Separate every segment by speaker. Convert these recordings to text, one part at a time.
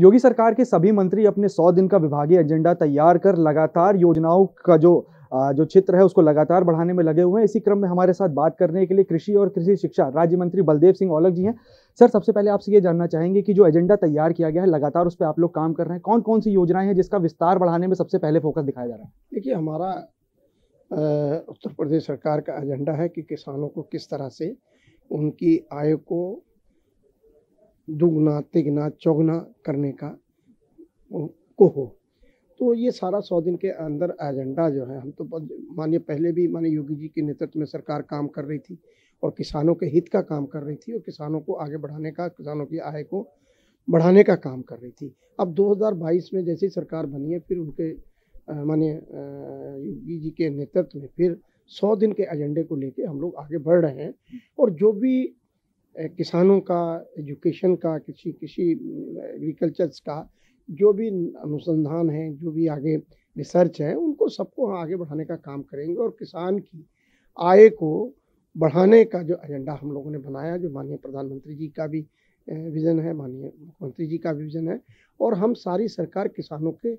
Speaker 1: योगी सरकार के सभी मंत्री अपने सौ दिन का विभागीय एजेंडा तैयार कर लगातार योजनाओं का जो जो चित्र है उसको लगातार बढ़ाने में लगे हुए हैं इसी क्रम में हमारे साथ बात करने के लिए कृषि और कृषि शिक्षा राज्य मंत्री बलदेव सिंह औलख जी हैं सर सबसे पहले आपसे ये जानना चाहेंगे कि जो एजेंडा तैयार किया गया है लगातार उस पर आप लोग काम कर रहे हैं कौन कौन सी योजनाएं हैं जिसका विस्तार बढ़ाने में सबसे पहले फोकस दिखाया जा रहा है देखिए हमारा उत्तर प्रदेश सरकार का एजेंडा है कि किसानों को किस
Speaker 2: तरह से उनकी आय को दुगना तिगना चौगना करने का को हो तो ये सारा सौ दिन के अंदर एजेंडा जो है हम तो मानिए पहले भी मानिए योगी जी के नेतृत्व में सरकार काम कर रही थी और किसानों के हित का काम कर रही थी और किसानों को आगे बढ़ाने का किसानों की आय को बढ़ाने का काम कर रही थी अब 2022 में जैसी सरकार बनी है फिर उनके माने योगी जी के नेतृत्व में फिर सौ दिन के एजेंडे को लेके हम लोग आगे बढ़ रहे हैं और जो भी किसानों का एजुकेशन का किसी किसी एग्रीकल्चर्स का जो भी अनुसंधान है जो भी आगे रिसर्च है उनको सबको हम आगे बढ़ाने का काम करेंगे और किसान की आय को बढ़ाने का जो एजेंडा हम लोगों ने बनाया जो माननीय प्रधानमंत्री जी का भी विज़न है माननीय मुख्यमंत्री जी का भी विज़न है और हम सारी सरकार किसानों के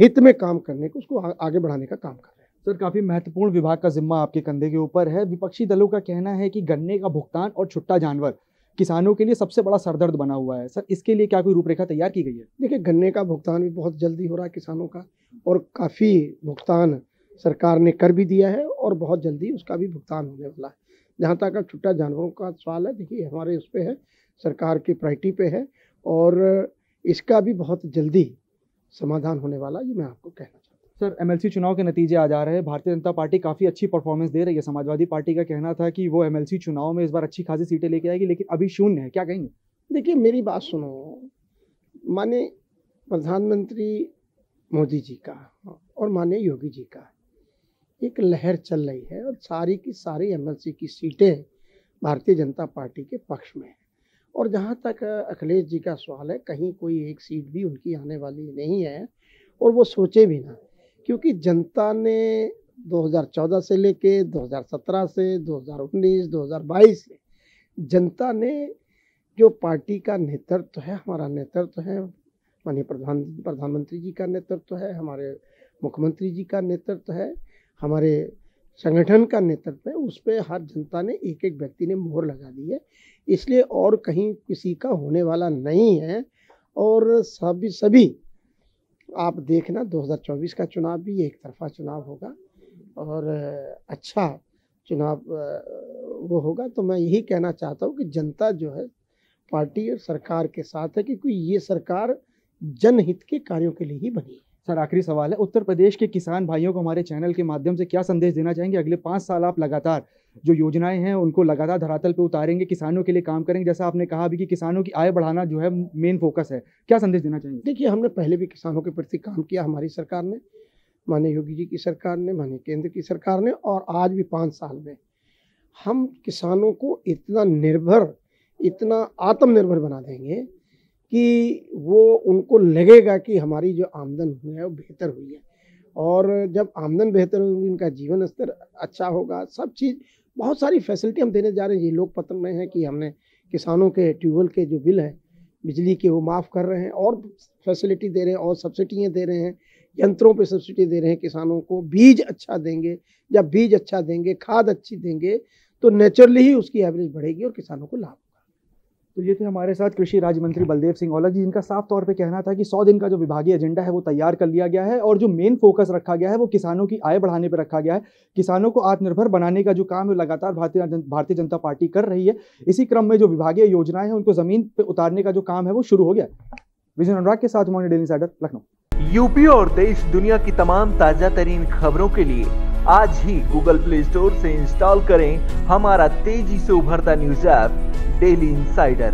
Speaker 2: हित में काम करने को उसको
Speaker 1: आगे बढ़ाने का काम कर रहे हैं सर काफ़ी महत्वपूर्ण विभाग का जिम्मा आपके कंधे के ऊपर है विपक्षी दलों का कहना है कि गन्ने का भुगतान और छुट्टा जानवर किसानों के लिए सबसे बड़ा सरदर्द बना हुआ है सर इसके लिए क्या कोई रूपरेखा तैयार की गई है
Speaker 2: देखिए गन्ने का भुगतान भी बहुत जल्दी हो रहा है किसानों का और काफ़ी भुगतान सरकार ने कर भी दिया है और बहुत जल्दी उसका भी भुगतान होने वाला है जहाँ तक छुट्टा जानवरों का सवाल है देखिए हमारे उस पर है सरकार की प्रायटी पे है और इसका भी बहुत जल्दी समाधान होने वाला ये मैं आपको कहना चाहूँगा
Speaker 1: सर एमएलसी चुनाव के नतीजे आ जा रहे हैं भारतीय जनता पार्टी काफ़ी अच्छी परफॉर्मेंस दे रही है समाजवादी पार्टी का कहना था कि वो एमएलसी चुनाव में इस बार अच्छी खासी सीटें लेके आएगी लेकिन अभी शून्य है क्या कहेंगे देखिए मेरी बात सुनो
Speaker 2: माने प्रधानमंत्री मोदी जी का और माने योगी जी का एक लहर चल रही है और सारी की सारी एमएलसी की सीटें भारतीय जनता पार्टी के पक्ष में है और जहाँ तक अखिलेश जी का सवाल है कहीं कोई एक सीट भी उनकी आने वाली नहीं है और वो सोचे भी ना क्योंकि जनता ने 2014 से लेके 2017 से 2019 2022 से जनता ने जो पार्टी का नेतृत्व तो है हमारा नेतृत्व तो है माननीय प्रधान प्रधानमंत्री जी का नेतृत्व तो है हमारे मुख्यमंत्री जी का नेतृत्व है हमारे संगठन का नेतृत्व है उस पर हर जनता ने एक एक व्यक्ति ने मोहर लगा दी है इसलिए और कहीं किसी का होने वाला नहीं है और सभी सभी आप देखना 2024 का चुनाव भी एक तरफा चुनाव होगा और अच्छा चुनाव वो होगा तो मैं यही कहना चाहता हूँ कि जनता जो है पार्टी और सरकार के साथ है क्योंकि
Speaker 1: ये सरकार जनहित के कार्यों के लिए ही बनी है सर आखिरी सवाल है उत्तर प्रदेश के किसान भाइयों को हमारे चैनल के माध्यम से क्या संदेश देना चाहेंगे अगले पाँच साल आप लगातार जो योजनाएं हैं उनको लगातार धरातल पर उतारेंगे किसानों के लिए काम करेंगे जैसा आपने कहा भी कि किसानों की आय बढ़ाना जो है मेन फोकस है क्या संदेश देना चाहेंगे देखिए हमने पहले भी किसानों के प्रति काम किया हमारी सरकार ने माने
Speaker 2: योगी जी की सरकार ने माने केंद्र की सरकार ने और आज भी पाँच साल में हम किसानों को इतना निर्भर इतना आत्मनिर्भर बना देंगे कि वो उनको लगेगा कि हमारी जो आमदन हुई है वो बेहतर हुई है और जब आमदन बेहतर होगी उनका जीवन स्तर अच्छा होगा सब चीज़ बहुत सारी फैसिलिटी हम देने जा रहे हैं ये लोग पत्र में हैं कि हमने किसानों के ट्यूबवेल के जो बिल हैं बिजली के वो माफ़ कर रहे हैं और फैसिलिटी दे रहे हैं और सब्सिडियाँ दे रहे हैं यंत्रों पे सब्सिडी दे रहे हैं किसानों को बीज अच्छा देंगे जब बीज अच्छा देंगे खाद अच्छी देंगे तो नेचुरली
Speaker 1: ही उसकी एवरेज बढ़ेगी और किसानों को लाभ तो ये थे हमारे साथ कृषि राज्य मंत्री बलदेव सिंह औला जी जिनका साफ तौर पे कहना था कि सौ दिन का जो विभागीय एजेंडा है वो तैयार कर लिया गया है और जो मेन फोकस रखा गया है वो किसानों की आय बढ़ाने पर रखा गया है किसानों को आत्मनिर्भर बनाने का जो काम है लगातार भारतीय भारतीय जनता पार्टी कर रही है इसी क्रम में जो विभागीय योजनाएं हैं उनको जमीन पर उतारने का जो काम है वो शुरू हो गया विजय अनुराग के साथ मॉर्निंग डेली साइडर लखनऊ यूपी और देश दुनिया की तमाम ताजा तरीन खबरों के लिए आज ही गूगल प्ले स्टोर से इंस्टॉल करें हमारा तेजी से उभरता न्यूज ऐप डेली इंसाइडर